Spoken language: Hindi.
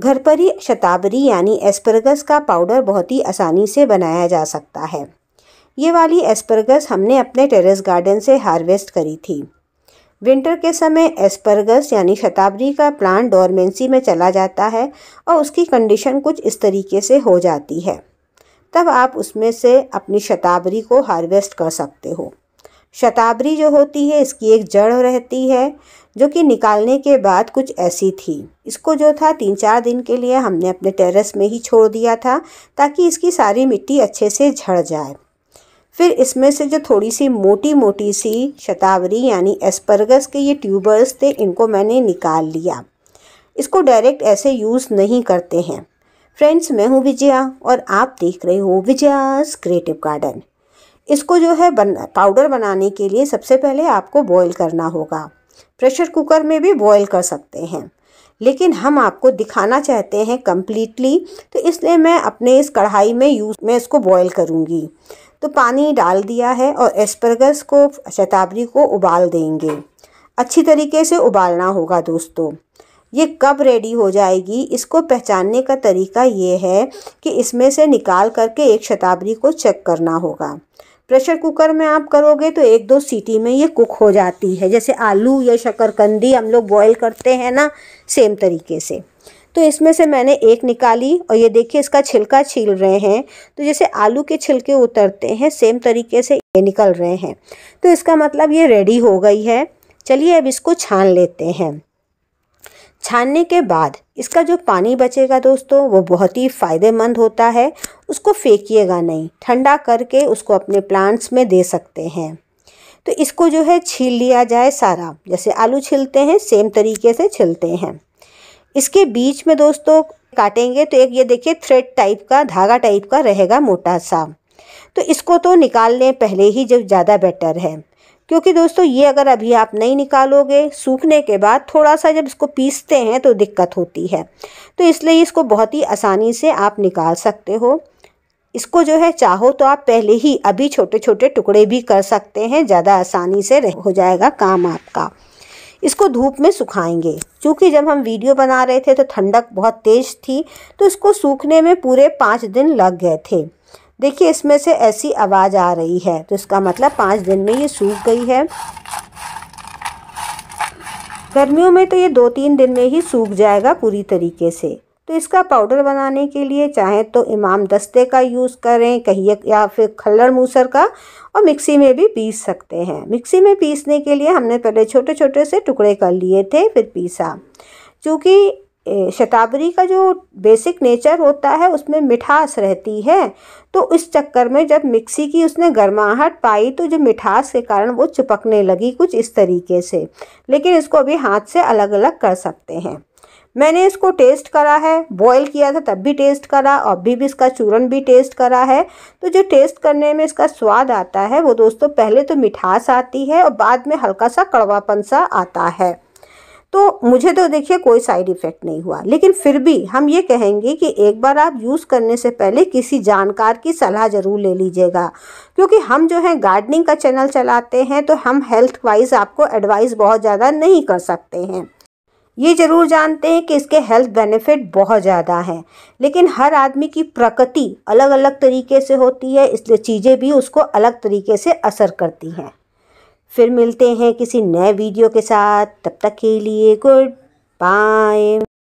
घर पर ही शताबरी यानी एस्परगस का पाउडर बहुत ही आसानी से बनाया जा सकता है ये वाली एस्परगस हमने अपने टेरेस गार्डन से हार्वेस्ट करी थी विंटर के समय एस्परगस यानी शताब्दी का प्लांट डोरमेंसी में चला जाता है और उसकी कंडीशन कुछ इस तरीके से हो जाती है तब आप उसमें से अपनी शताबरी को हार्वेस्ट कर सकते हो शताब्दी जो होती है इसकी एक जड़ रहती है जो कि निकालने के बाद कुछ ऐसी थी इसको जो था तीन चार दिन के लिए हमने अपने टेरेस में ही छोड़ दिया था ताकि इसकी सारी मिट्टी अच्छे से झड़ जाए फिर इसमें से जो थोड़ी सी मोटी मोटी सी शतावरी यानी एस्परगस के ये ट्यूबर्स थे इनको मैंने निकाल लिया इसको डायरेक्ट ऐसे यूज़ नहीं करते हैं फ्रेंड्स मैं हूँ विजया और आप देख रहे हो विजयास क्रिएटिव गार्डन इसको जो है बन पाउडर बनाने के लिए सबसे पहले आपको बॉईल करना होगा प्रेशर कुकर में भी बॉईल कर सकते हैं लेकिन हम आपको दिखाना चाहते हैं कम्प्लीटली तो इसलिए मैं अपने इस कढ़ाई में यूज मैं इसको बॉईल करूँगी तो पानी डाल दिया है और एस्परगस को शताबरी को उबाल देंगे अच्छी तरीके से उबालना होगा दोस्तों ये कब रेडी हो जाएगी इसको पहचानने का तरीका ये है कि इसमें से निकाल करके एक शताबरी को चेक करना होगा प्रेशर कुकर में आप करोगे तो एक दो सीटी में ये कुक हो जाती है जैसे आलू या शक्करकंदी हम लोग बॉयल करते हैं ना सेम तरीके से तो इसमें से मैंने एक निकाली और ये देखिए इसका छिलका छील रहे हैं तो जैसे आलू के छिलके उतरते हैं सेम तरीके से ये निकल रहे हैं तो इसका मतलब ये रेडी हो गई है चलिए अब इसको छान लेते हैं छानने के बाद इसका जो पानी बचेगा दोस्तों वो बहुत ही फ़ायदेमंद होता है उसको फेंकिएगा नहीं ठंडा करके उसको अपने प्लांट्स में दे सकते हैं तो इसको जो है छील लिया जाए सारा जैसे आलू छिलते हैं सेम तरीके से छिलते हैं इसके बीच में दोस्तों काटेंगे तो एक ये देखिए थ्रेड टाइप का धागा टाइप का रहेगा मोटा सा तो इसको तो निकाल लें पहले ही जब ज़्यादा बेटर है क्योंकि दोस्तों ये अगर अभी आप नहीं निकालोगे सूखने के बाद थोड़ा सा जब इसको पीसते हैं तो दिक्कत होती है तो इसलिए इसको बहुत ही आसानी से आप निकाल सकते हो इसको जो है चाहो तो आप पहले ही अभी छोटे छोटे टुकड़े भी कर सकते हैं ज़्यादा आसानी से हो जाएगा काम आपका इसको धूप में सुखाएंगे क्योंकि जब हम वीडियो बना रहे थे तो ठंडक बहुत तेज़ थी तो इसको सूखने में पूरे पाँच दिन लग गए थे देखिए इसमें से ऐसी आवाज़ आ रही है तो इसका मतलब पाँच दिन में ये सूख गई है गर्मियों में तो ये दो तीन दिन में ही सूख जाएगा पूरी तरीके से तो इसका पाउडर बनाने के लिए चाहे तो इमाम दस्ते का यूज़ करें कहिए या फिर खल्लड़ मूसर का और मिक्सी में भी पीस सकते हैं मिक्सी में पीसने के लिए हमने पहले छोटे छोटे से टुकड़े कर लिए थे फिर पीसा चूँकि शतावरी का जो बेसिक नेचर होता है उसमें मिठास रहती है तो इस चक्कर में जब मिक्सी की उसने गर्माहट पाई तो जो मिठास के कारण वो चिपकने लगी कुछ इस तरीके से लेकिन इसको अभी हाथ से अलग अलग कर सकते हैं मैंने इसको टेस्ट करा है बॉयल किया था तब भी टेस्ट करा और अभी भी इसका चूरन भी टेस्ट करा है तो जो टेस्ट करने में इसका स्वाद आता है वो दोस्तों पहले तो मिठास आती है और बाद में हल्का सा कड़वापन सा आता है तो मुझे तो देखिए कोई साइड इफ़ेक्ट नहीं हुआ लेकिन फिर भी हम ये कहेंगे कि एक बार आप यूज़ करने से पहले किसी जानकार की सलाह ज़रूर ले लीजिएगा क्योंकि हम जो है गार्डनिंग का चैनल चलाते हैं तो हम हेल्थ वाइज आपको एडवाइस बहुत ज़्यादा नहीं कर सकते हैं ये जरूर जानते हैं कि इसके हेल्थ बेनिफिट बहुत ज़्यादा हैं लेकिन हर आदमी की प्रकृति अलग अलग तरीके से होती है इसलिए चीज़ें भी उसको अलग तरीके से असर करती हैं फिर मिलते हैं किसी नए वीडियो के साथ तब तक के लिए गुड बाय